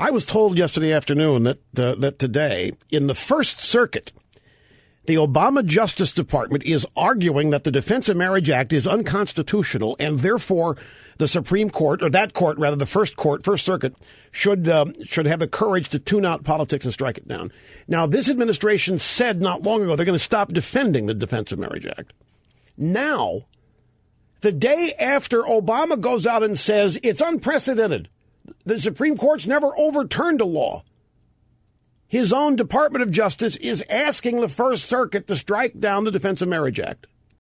I was told yesterday afternoon that uh, that today in the First Circuit, the Obama Justice Department is arguing that the Defense of Marriage Act is unconstitutional, and therefore the Supreme Court or that court, rather the First Court, First Circuit, should um, should have the courage to tune out politics and strike it down. Now, this administration said not long ago they're going to stop defending the Defense of Marriage Act. Now, the day after Obama goes out and says it's unprecedented the Supreme Court's never overturned a law. His own Department of Justice is asking the First Circuit to strike down the Defense of Marriage Act.